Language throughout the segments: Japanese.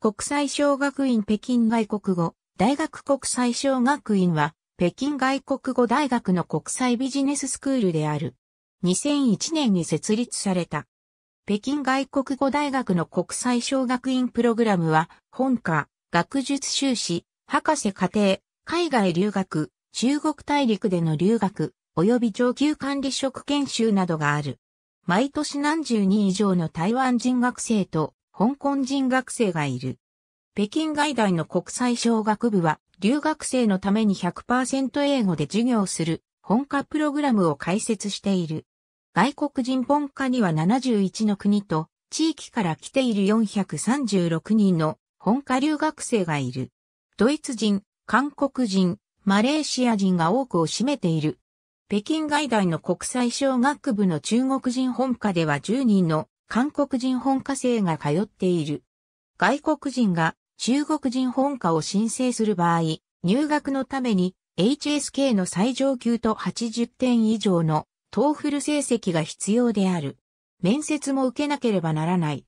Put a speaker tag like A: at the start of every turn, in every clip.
A: 国際小学院北京外国語大学国際小学院は北京外国語大学の国際ビジネススクールである。2001年に設立された。北京外国語大学の国際小学院プログラムは本科、学術修士、博士課程、海外留学、中国大陸での留学、及び上級管理職研修などがある。毎年何十人以上の台湾人学生と香港人学生がいる。北京外大の国際小学部は、留学生のために100%英語で授業する本科プログラムを開設している。外国人本科には71の国と地域から来ている436人の本科留学生がいる。ドイツ人、韓国人、マレーシア人が多くを占めている。北京外大の国際小学部の中国人本科では10人の韓国人本科生が通っている。外国人が中国人本科を申請する場合、入学のために HSK の最上級と80点以上のトーフル成績が必要である。面接も受けなければならない。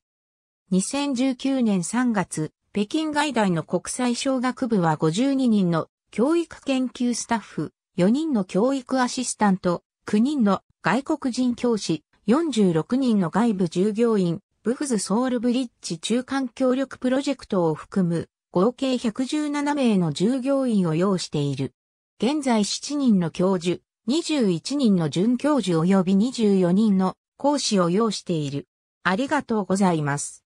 A: 2019年3月、北京外大の国際小学部は52人の教育研究スタッフ、4人の教育アシスタント、9人の外国人教師、46人の外部従業員、ブフズソウルブリッジ中間協力プロジェクトを含む合計117名の従業員を要している。現在7人の教授、21人の准教授及び24人の講師を要している。ありがとうござい
B: ます。